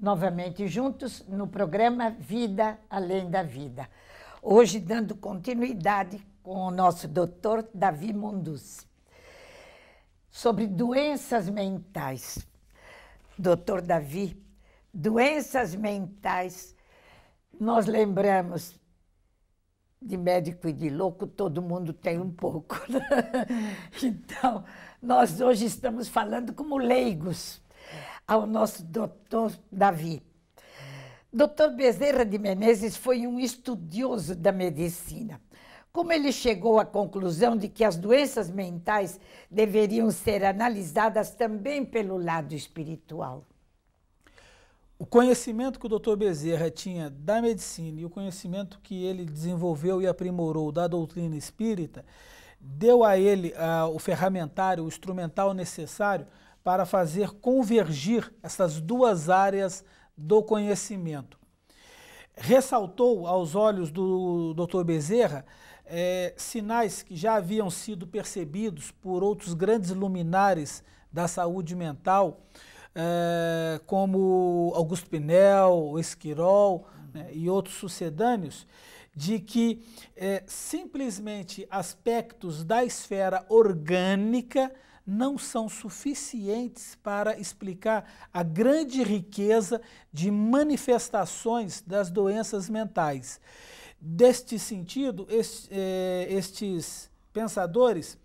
novamente juntos no programa Vida Além da Vida. Hoje, dando continuidade com o nosso doutor Davi Mundus sobre doenças mentais. Doutor Davi, doenças mentais, nós lembramos de médico e de louco, todo mundo tem um pouco. Né? então, nós hoje estamos falando como leigos ao nosso doutor Davi. Doutor Bezerra de Menezes foi um estudioso da medicina. Como ele chegou à conclusão de que as doenças mentais deveriam ser analisadas também pelo lado espiritual? O conhecimento que o doutor Bezerra tinha da medicina e o conhecimento que ele desenvolveu e aprimorou da doutrina espírita deu a ele uh, o ferramentário, o instrumental necessário para fazer convergir essas duas áreas do conhecimento. Ressaltou aos olhos do Dr. Bezerra é, sinais que já haviam sido percebidos por outros grandes luminares da saúde mental, é, como Augusto Pinel, Esquirol né, e outros sucedâneos, de que é, simplesmente aspectos da esfera orgânica não são suficientes para explicar a grande riqueza de manifestações das doenças mentais. Deste sentido, eh, estes pensadores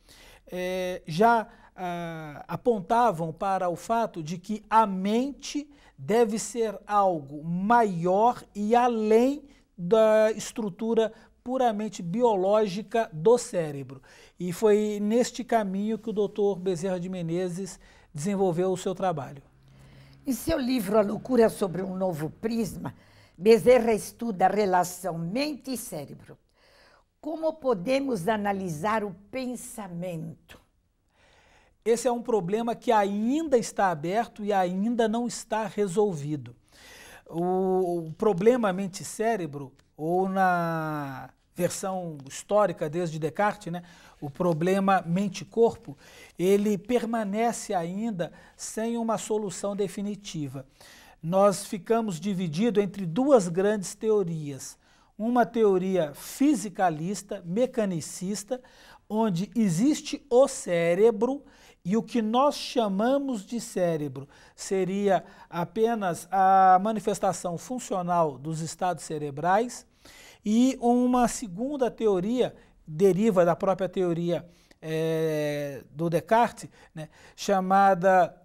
eh, já ah, apontavam para o fato de que a mente deve ser algo maior e além da estrutura puramente biológica do cérebro. E foi neste caminho que o doutor Bezerra de Menezes desenvolveu o seu trabalho. Em seu livro A Loucura sobre um Novo Prisma, Bezerra estuda a relação mente e cérebro. Como podemos analisar o pensamento? Esse é um problema que ainda está aberto e ainda não está resolvido. O, o problema mente-cérebro, ou na versão histórica desde Descartes, né? o problema mente-corpo, ele permanece ainda sem uma solução definitiva. Nós ficamos divididos entre duas grandes teorias. Uma teoria fisicalista, mecanicista, onde existe o cérebro e o que nós chamamos de cérebro seria apenas a manifestação funcional dos estados cerebrais e uma segunda teoria deriva da própria teoria é, do Descartes, né, chamada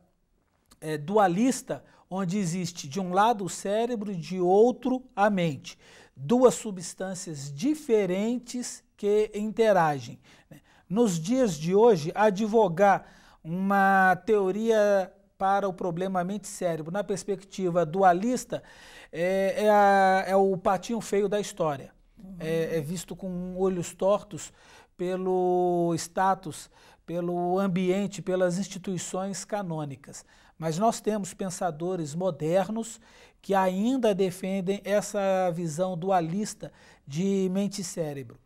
é, dualista, onde existe de um lado o cérebro e de outro a mente. Duas substâncias diferentes que interagem. Né. Nos dias de hoje, advogar uma teoria para o problema mente-cérebro, na perspectiva dualista, é, é, a, é, o patinho feio da história. Uhum. É, é visto com olhos tortos pelo status, pelo ambiente, pelas instituições canônicas. Mas nós temos pensadores modernos que ainda defendem essa visão dualista de mente cérebro.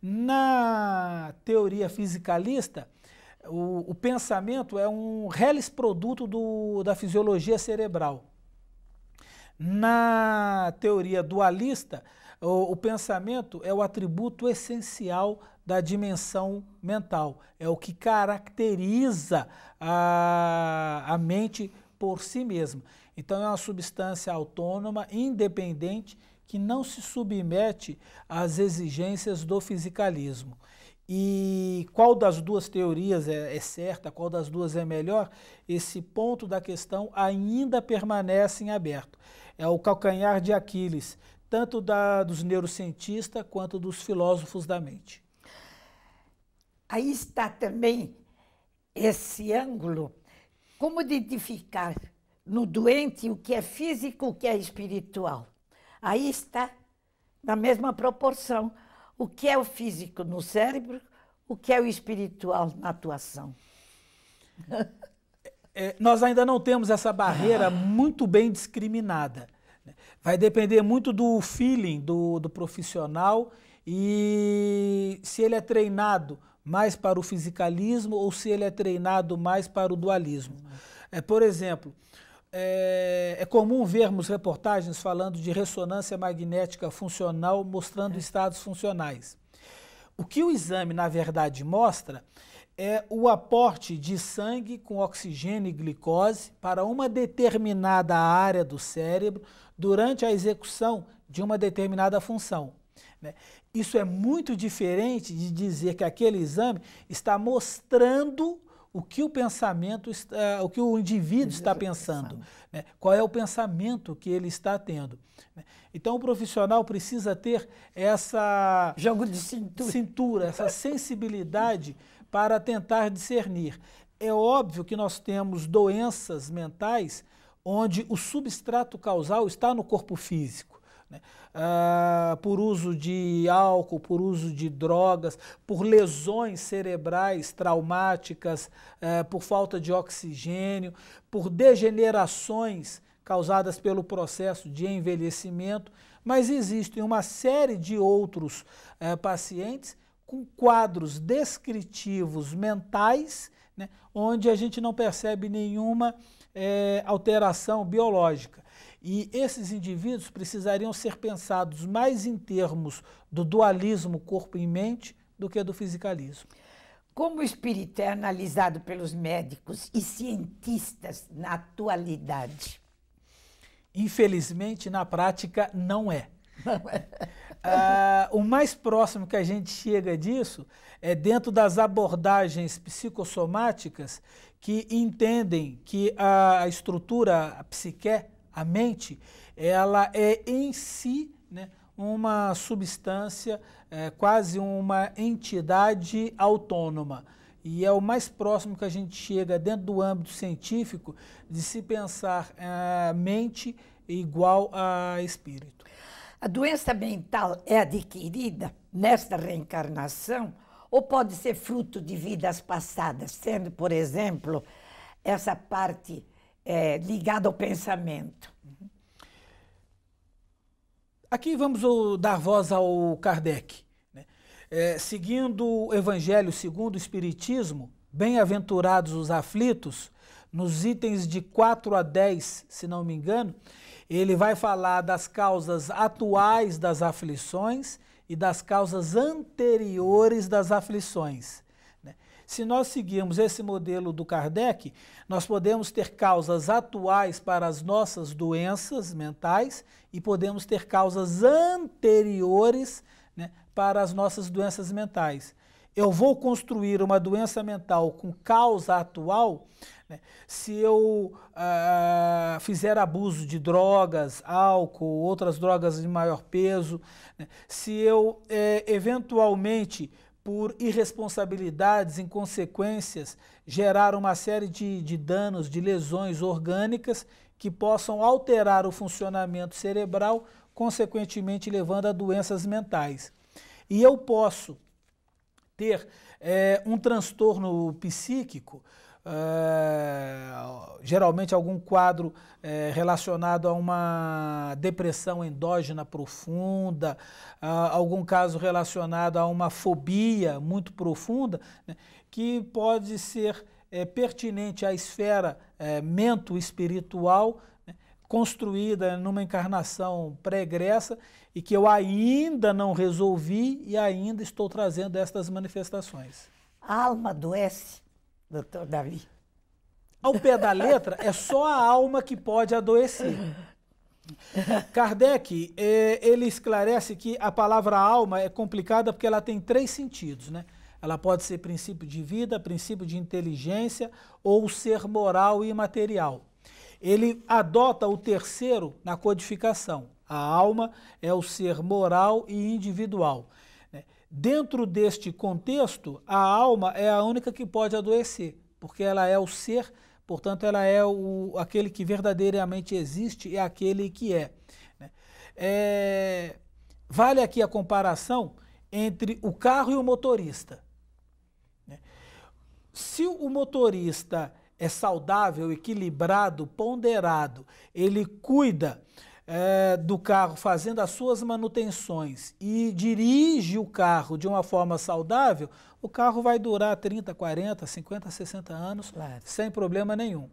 Na teoria fisicalista, o, o pensamento é um reles produto do, da fisiologia cerebral. Na teoria dualista, o, o, pensamento é o atributo essencial da dimensão mental, é o que caracteriza a, a mente por si mesma. Então, é uma substância autônoma, independente, que não se submete às exigências do fisicalismo. E qual das duas teorias é, é, certa, qual das duas é melhor, esse ponto da questão ainda permanece em aberto. É o calcanhar de Aquiles, tanto da, dos neurocientistas quanto dos filósofos da mente. Aí está também esse ângulo. Como identificar no doente o que é físico, o que é espiritual? Aí está na mesma proporção o que é o físico no cérebro, o que é o espiritual na atuação. É, nós ainda não temos essa barreira muito bem discriminada. Né? Vai depender muito do feeling do, do profissional e se ele é treinado mais para o fisicalismo ou se ele é treinado mais para o dualismo. É, por exemplo, é, é, comum vermos reportagens falando de ressonância magnética funcional mostrando é. estados funcionais. O que o exame, na verdade, mostra é o aporte de sangue com oxigênio e glicose para uma determinada área do cérebro durante a execução de uma determinada função. Né? Isso é muito diferente de dizer que aquele exame está mostrando o que o pensamento, está, eh, o que o indivíduo está pensando, né? qual é o pensamento que ele está tendo. Né? Então o profissional precisa ter essa jogo de cintura, cintura essa sensibilidade para tentar discernir. É óbvio que nós temos doenças mentais onde o substrato causal está no corpo físico né? Ah, por uso de álcool, por uso de drogas, por lesões cerebrais traumáticas, eh, por falta de oxigênio, por degenerações causadas pelo processo de envelhecimento, mas existem uma série de outros eh, pacientes com quadros descritivos mentais, né, onde a gente não percebe nenhuma eh, alteração biológica. E esses indivíduos precisariam ser pensados mais em termos do dualismo corpo e mente do que do fisicalismo. Como o espírito é analisado pelos médicos e cientistas na atualidade? Infelizmente, na prática, não é. é. ah, o mais próximo que a gente chega disso é dentro das abordagens psicossomáticas que entendem que a estrutura a psique, a mente, ela é em si né, uma substância, é, quase uma entidade autônoma. E é o mais próximo que a gente chega dentro do âmbito científico de se pensar a é, mente igual a espírito. A doença mental é adquirida nesta reencarnação ou pode ser fruto de vidas passadas, sendo, por exemplo, essa parte é, ligado ao pensamento. Uhum. Aqui vamos dar voz ao Kardec. Né? É, seguindo o Evangelho segundo o Espiritismo, bem-aventurados os aflitos, nos itens de 4 a 10, se não me engano, ele vai falar das causas atuais das aflições e das causas anteriores das aflições. Se nós seguirmos esse modelo do Kardec, nós podemos ter causas atuais para as nossas doenças mentais e podemos ter causas anteriores né, para as nossas doenças mentais. Eu vou construir uma doença mental com causa atual né, se eu ah, fizer abuso de drogas, álcool, outras drogas de maior peso, né, se eu eh, eventualmente por irresponsabilidades, inconsequências, gerar uma série de, de danos, de lesões orgânicas que possam alterar o funcionamento cerebral, consequentemente levando a doenças mentais. E eu posso ter é, um transtorno psíquico é, geralmente algum quadro é, relacionado a uma depressão endógena profunda, a, algum caso relacionado a uma fobia muito profunda, né, que pode ser é, pertinente à esfera é, mento espiritual né, construída numa encarnação pregressa e que eu ainda não resolvi e ainda estou trazendo estas manifestações. A alma adoece Doutor Davi. Ao pé da letra, é só a alma que pode adoecer. Kardec, é, ele esclarece que a palavra alma é complicada porque ela tem três sentidos, né? Ela pode ser princípio de vida, princípio de inteligência ou ser moral e imaterial. Ele adota o terceiro na codificação. A alma é o ser moral e individual. Dentro deste contexto, a alma é a única que pode adoecer, porque ela é o ser, portanto, ela é o, aquele que verdadeiramente existe e aquele que é. Né? é. Vale aqui a comparação entre o carro e o motorista. Né? Se o motorista é saudável, equilibrado, ponderado, ele cuida é, do carro fazendo as suas manutenções e dirige o carro de uma forma saudável, o carro vai durar 30, 40, 50, 60 anos claro. sem problema nenhum.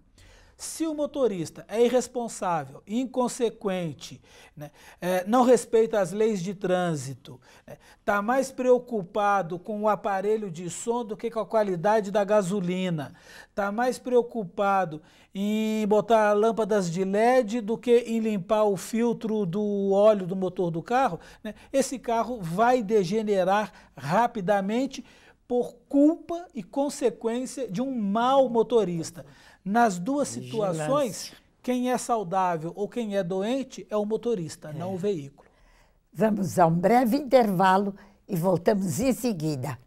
Se o motorista é irresponsável, inconsequente, né, é, não respeita as leis de trânsito, está né, tá mais preocupado com o aparelho de som do que com a qualidade da gasolina, está mais preocupado em botar lâmpadas de LED do que em limpar o filtro do óleo do motor do carro, né, esse carro vai degenerar rapidamente por culpa e consequência de um mau motorista. Nas duas situações, quem é saudável ou quem é doente é o motorista, é. não o veículo. Vamos a um breve intervalo e voltamos em seguida.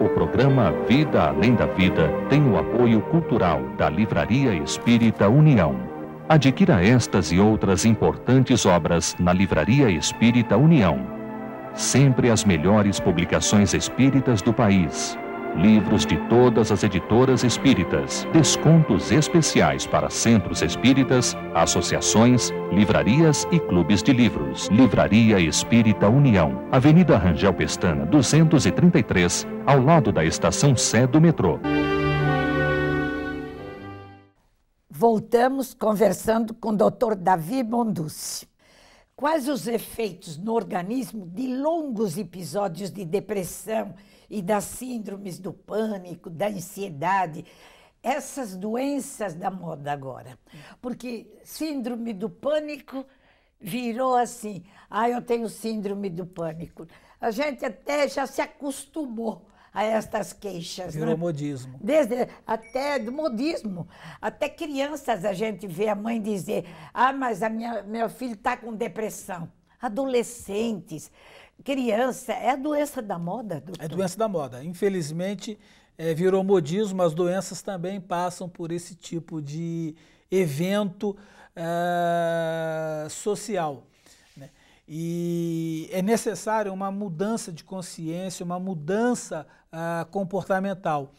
O programa Vida Além da Vida tem o apoio cultural da Livraria Espírita União. Adquira estas e outras importantes obras na Livraria Espírita União. Sempre as melhores publicações espíritas do país livros de todas as editoras espíritas, descontos especiais para centros espíritas, associações, livrarias e clubes de livros. Livraria Espírita União, Avenida Rangel Pestana, 233, ao lado da estação Sé do metrô. Voltamos conversando com o Dr. Davi Bonduce. Quais os efeitos no organismo de longos episódios de depressão e das síndromes do pânico, da ansiedade? Essas doenças da moda agora. Porque síndrome do pânico virou assim: ah, eu tenho síndrome do pânico. A gente até já se acostumou a estas queixas. Virou né? modismo. Desde, até do modismo. Até crianças a gente vê a mãe dizer: Ah, mas a minha, meu filho está com depressão. Adolescentes, criança, é a doença da moda? Doutor? É doença da moda. Infelizmente, é, virou modismo, as doenças também passam por esse tipo de evento é, social. E é necessário uma mudança de consciência, uma mudança ah, comportamental,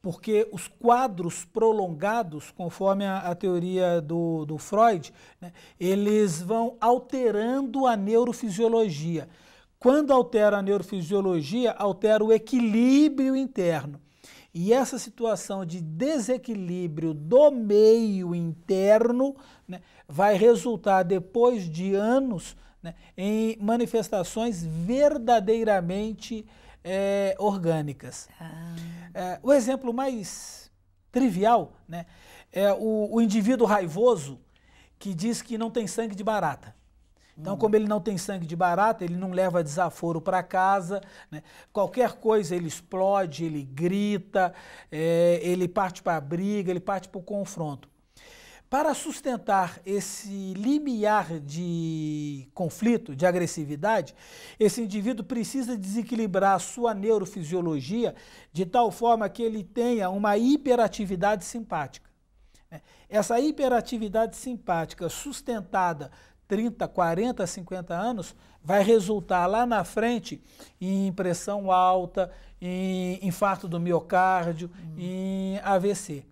porque os quadros prolongados, conforme a, a teoria do, do Freud, né, eles vão alterando a neurofisiologia. Quando altera a neurofisiologia, altera o equilíbrio interno. E essa situação de desequilíbrio do meio interno né, vai resultar, depois de anos, né, em manifestações verdadeiramente é, orgânicas. Ah. É, o exemplo mais trivial né, é o, o, indivíduo raivoso que diz que não tem sangue de barata. Então, hum. como ele não tem sangue de barata, ele não leva desaforo para casa, né? qualquer coisa ele explode, ele grita, é, ele parte para a briga, ele parte para o confronto. Para sustentar esse limiar de conflito, de agressividade, esse indivíduo precisa desequilibrar a sua neurofisiologia de tal forma que ele tenha uma hiperatividade simpática. Essa hiperatividade simpática sustentada 30, 40, 50 anos vai resultar lá na frente em pressão alta, em infarto do miocárdio, hum. em AVC.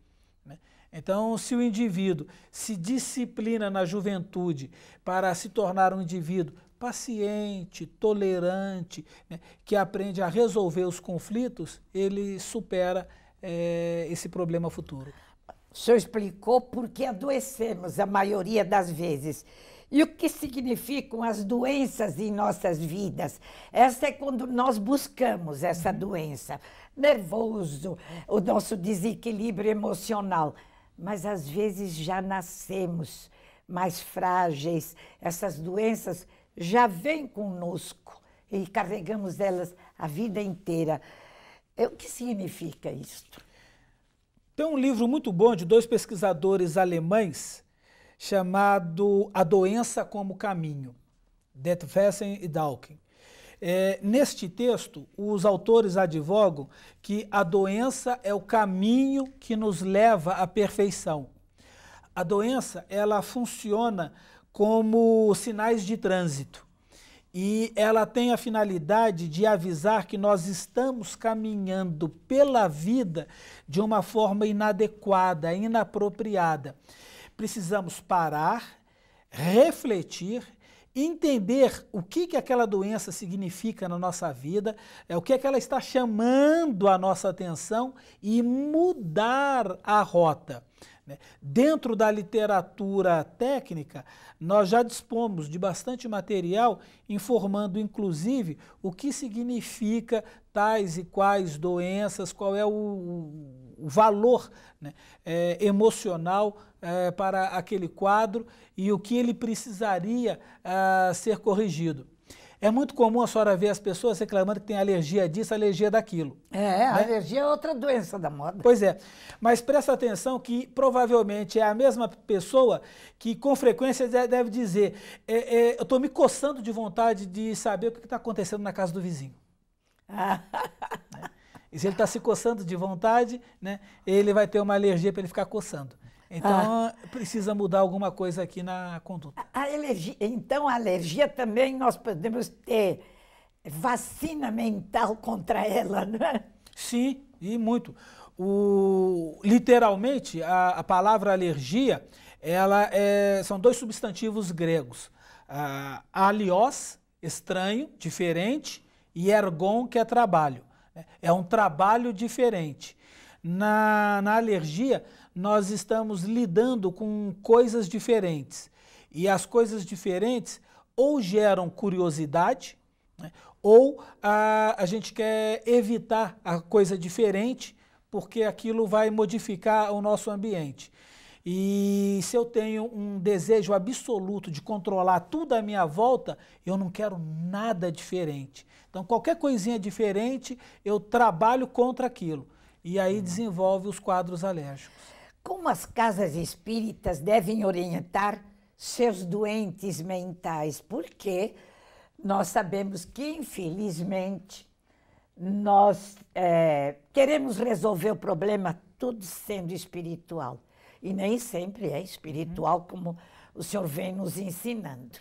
Então, se o indivíduo se disciplina na juventude para se tornar um indivíduo paciente, tolerante, né, que aprende a resolver os conflitos, ele supera é, esse problema futuro. O senhor explicou por que adoecemos a maioria das vezes. E o que significam as doenças em nossas vidas? Essa é quando nós buscamos essa uhum. doença. Nervoso, o nosso desequilíbrio emocional mas às vezes já nascemos mais frágeis. Essas doenças já vêm conosco e carregamos elas a vida inteira. É, o que significa isto? Tem um livro muito bom de dois pesquisadores alemães chamado A Doença como Caminho, Detfessen e Dawkins. É, neste texto, os autores advogam que a doença é o caminho que nos leva à perfeição. A doença, ela funciona como sinais de trânsito. E ela tem a finalidade de avisar que nós estamos caminhando pela vida de uma forma inadequada, inapropriada. Precisamos parar, refletir entender o que, que aquela doença significa na nossa vida, é o que, é que ela está chamando a nossa atenção e mudar a rota. Né? Dentro da literatura técnica, nós já dispomos de bastante material informando, inclusive, o que significa tais e quais doenças, qual é o, o valor né, é, emocional é, para aquele quadro e o que ele precisaria é, ser corrigido. É muito comum a senhora ver as pessoas reclamando que tem alergia disso, alergia daquilo. É, é, né? alergia é outra doença da moda. Pois é. Mas presta atenção que provavelmente é a mesma pessoa que com frequência deve dizer: é, é, eu estou me coçando de vontade de saber o que está acontecendo na casa do vizinho. Né? E se ele está se coçando de vontade, né, ele vai ter uma alergia para ele ficar coçando. Então, ah. ah. precisa mudar alguma coisa aqui na conduta. A alergia, então, a alergia também nós podemos ter vacina mental contra ela, não é? Sim, e muito. O, literalmente, a, a palavra alergia, ela é, são dois substantivos gregos. Ah, alios, estranho, diferente, e ergon, que é trabalho. É, é um trabalho diferente. Na, na alergia, nós estamos lidando com coisas diferentes. E as coisas diferentes ou geram curiosidade, né? ou a, a gente quer evitar a coisa diferente, porque aquilo vai modificar o nosso ambiente. E se eu tenho um desejo absoluto de controlar tudo à minha volta, eu não quero nada diferente. Então, qualquer coisinha diferente, eu trabalho contra aquilo. E aí uhum. desenvolve os quadros alérgicos. Como as casas espíritas devem orientar seus doentes mentais? Porque nós sabemos que, infelizmente, nós é, queremos resolver o problema tudo sendo espiritual. E nem sempre é espiritual, uhum. como o senhor vem nos ensinando.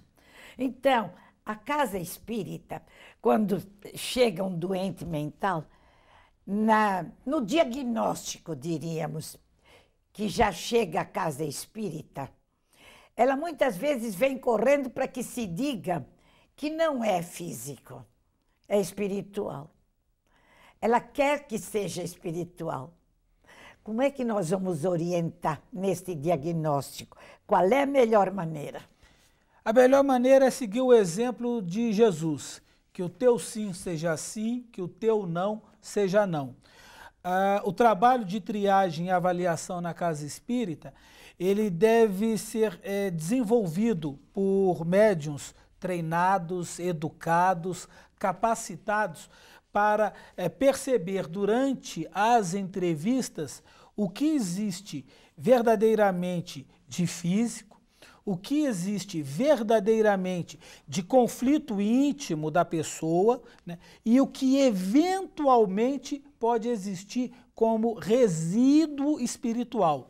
Então, a casa espírita, quando chega um doente mental, na, no diagnóstico, diríamos, que já chega à casa espírita, ela muitas vezes vem correndo para que se diga que não é físico, é espiritual. Ela quer que seja espiritual. Como é que nós vamos orientar neste diagnóstico? Qual é a melhor maneira? A melhor maneira é seguir o exemplo de Jesus. Que o teu sim seja sim, que o teu não seja não ah, o trabalho de triagem e avaliação na casa espírita, ele deve ser é, desenvolvido por médiums treinados, educados, capacitados para é, perceber durante as entrevistas o que existe verdadeiramente de físico, o que existe verdadeiramente de conflito íntimo da pessoa né, e o que eventualmente pode existir como resíduo espiritual.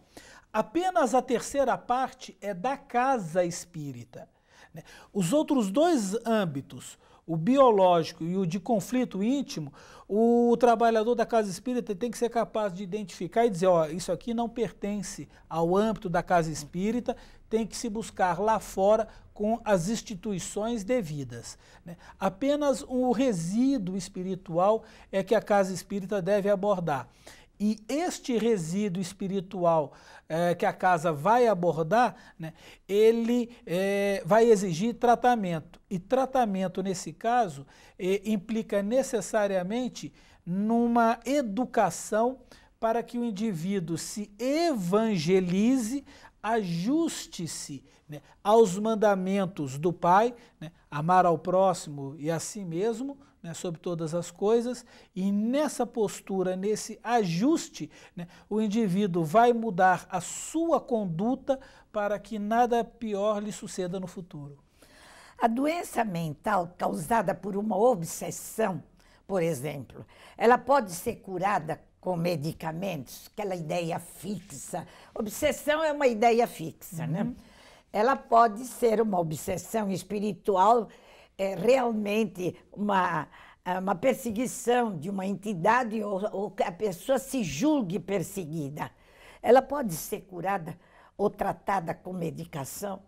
Apenas a terceira parte é da casa espírita. Né? Os outros dois âmbitos, o biológico e o de conflito íntimo, o trabalhador da casa espírita tem que ser capaz de identificar e dizer: ó, isso aqui não pertence ao âmbito da casa espírita, tem que se buscar lá fora com as instituições devidas. Né? Apenas o resíduo espiritual é que a casa espírita deve abordar. E este resíduo espiritual é, que a casa vai abordar, né, ele é, vai exigir tratamento. E tratamento, nesse caso, é, implica necessariamente numa educação para que o indivíduo se evangelize ajuste-se né, aos mandamentos do Pai, né, amar ao próximo e a si mesmo, né, sobre todas as coisas, e nessa postura, nesse ajuste, né, o indivíduo vai mudar a sua conduta para que nada pior lhe suceda no futuro. A doença mental causada por uma obsessão por exemplo, ela pode ser curada com medicamentos, aquela ideia fixa. Obsessão é uma ideia fixa, né? uhum. né? Ela pode ser uma obsessão espiritual, é realmente uma, é, uma perseguição de uma entidade ou, ou a pessoa se julgue perseguida. Ela pode ser curada ou tratada com medicação?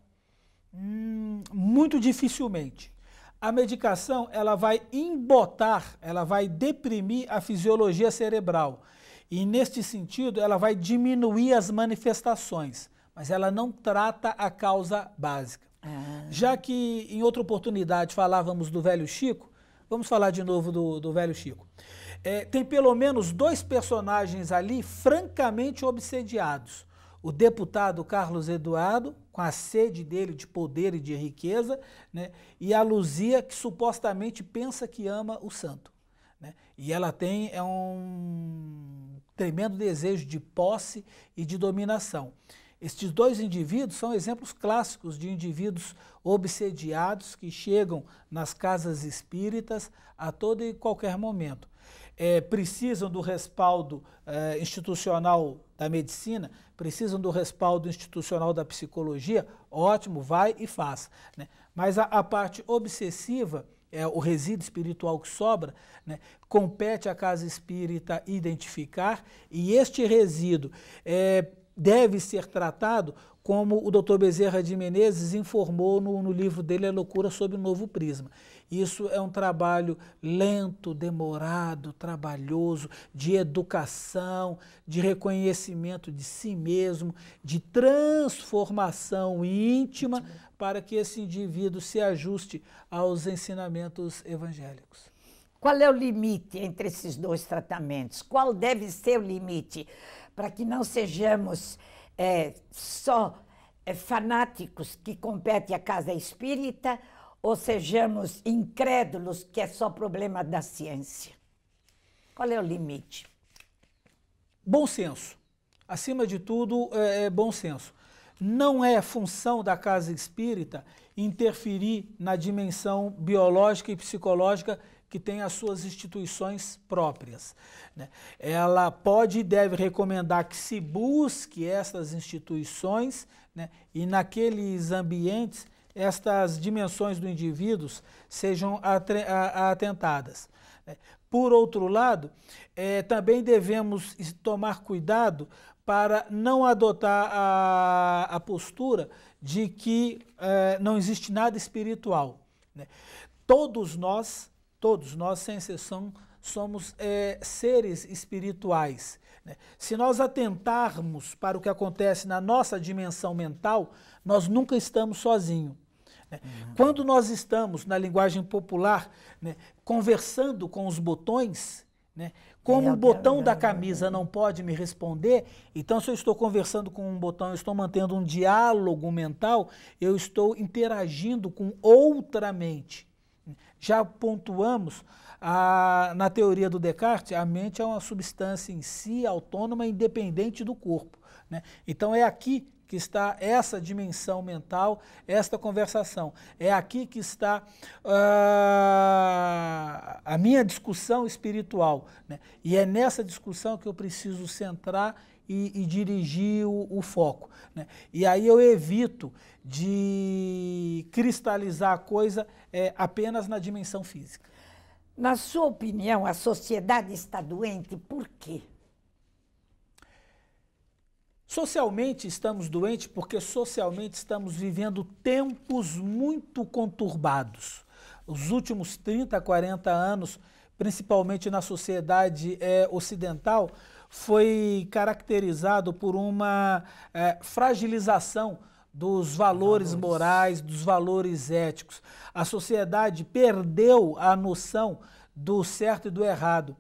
Hum, muito dificilmente a medicação ela vai embotar, ela vai deprimir a fisiologia cerebral. E neste sentido, ela vai diminuir as manifestações, mas ela não trata a causa básica. Ah. Já que em outra oportunidade falávamos do velho Chico, vamos falar de novo do, do velho Chico. É, tem pelo menos dois personagens ali francamente obsediados: o deputado Carlos Eduardo com a sede dele de poder e de riqueza, né? e a Luzia que supostamente pensa que ama o santo. Né? E ela tem é um tremendo desejo de posse e de dominação. Estes dois indivíduos são exemplos clássicos de indivíduos obsediados que chegam nas casas espíritas a todo e qualquer momento. É, precisam do respaldo é, institucional da medicina, precisam do respaldo institucional da psicologia, ótimo, vai e faz. Né? Mas a, a parte obsessiva, é, o resíduo espiritual que sobra, né, compete à casa espírita identificar, e este resíduo é, deve ser tratado como o Dr. Bezerra de Menezes informou no, no, livro dele A Loucura sob o Novo Prisma. Isso é um trabalho lento, demorado, trabalhoso, de educação, de reconhecimento de si mesmo, de transformação íntima para que esse indivíduo se ajuste aos ensinamentos evangélicos. Qual é o limite entre esses dois tratamentos? Qual deve ser o limite para que não sejamos é, só é, fanáticos que compete a casa espírita ou sejamos incrédulos que é só problema da ciência? Qual é o limite? Bom senso. Acima de tudo, é, é bom senso. Não é função da casa espírita interferir na dimensão biológica e psicológica que tem as suas instituições próprias. Né? Ela pode e deve recomendar que se busque estas instituições né? e naqueles ambientes estas dimensões do indivíduo sejam atentadas. Né? Por outro lado, é, também devemos tomar cuidado para não adotar a, a postura de que eh, não existe nada espiritual. Né? Todos nós, todos nós, sem exceção, somos eh, seres espirituais. Né? Se nós atentarmos para o que acontece na nossa dimensão mental, nós nunca estamos sozinhos. Né? Uhum. Quando nós estamos, na linguagem popular, né, conversando com os botões, né? É, Como é, o botão é da é camisa não pode me responder, então se eu estou conversando com um botão, eu estou mantendo um diálogo mental, eu estou interagindo com outra mente. Já pontuamos a, na teoria do Descartes, a mente é uma substância em si autônoma, independente do corpo. Né? Então é aqui que está essa dimensão mental, esta conversação. É aqui que está uh, a minha discussão espiritual. Né? E é nessa discussão que eu preciso centrar e, e dirigir o, o foco. Né? E aí eu evito de cristalizar a coisa é, apenas na dimensão física. Na sua opinião, a sociedade está doente por quê? Socialmente estamos doentes porque socialmente estamos vivendo tempos muito conturbados. Os últimos 30, 40 anos, principalmente na sociedade é, ocidental, foi caracterizado por uma é, fragilização dos valores, valores morais, dos valores éticos. A sociedade perdeu a noção do certo e do errado.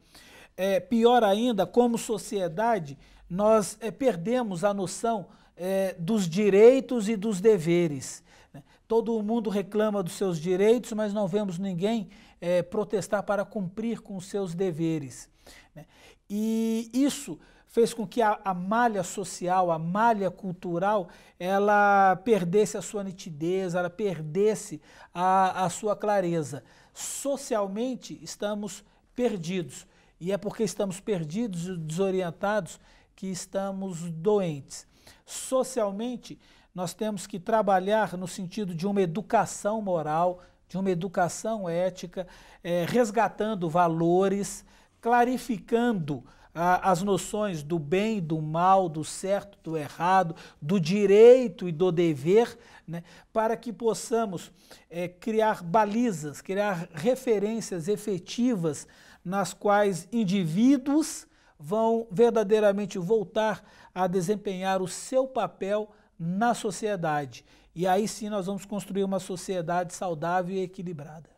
É, pior ainda, como sociedade, nós é, perdemos a noção é, dos direitos e dos deveres. Né? Todo mundo reclama dos seus direitos, mas não vemos ninguém é, protestar para cumprir com os seus deveres. Né? E isso fez com que a, a, malha social, a malha cultural, ela perdesse a sua nitidez, ela perdesse a, a sua clareza. Socialmente estamos perdidos. E é porque estamos perdidos e desorientados que estamos doentes. Socialmente, nós temos que trabalhar no sentido de uma educação moral, de uma educação ética, é, resgatando valores, clarificando as noções do bem, do mal, do certo, do errado, do direito e do dever, né, para que possamos é, criar balizas, criar referências efetivas nas quais indivíduos vão verdadeiramente voltar a desempenhar o seu papel na sociedade. E aí sim nós vamos construir uma sociedade saudável e equilibrada.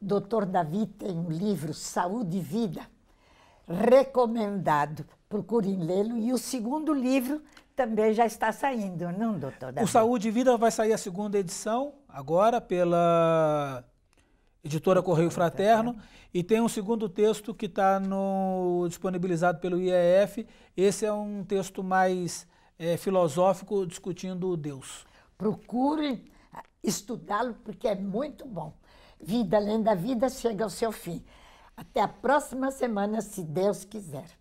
Doutor Davi tem um livro, Saúde e Vida, recomendado. Procurem lê-lo. E o segundo livro também já está saindo, não, doutor Davi? O Saúde e Vida vai sair a segunda edição, agora pela Editora Correio Fraterno. E tem um segundo texto que está disponibilizado pelo IEF. Esse é um texto mais é, filosófico discutindo Deus. Procure ah, estudá-lo porque é muito bom. Vida além da vida chega ao seu fim. Até a próxima semana, se Deus quiser.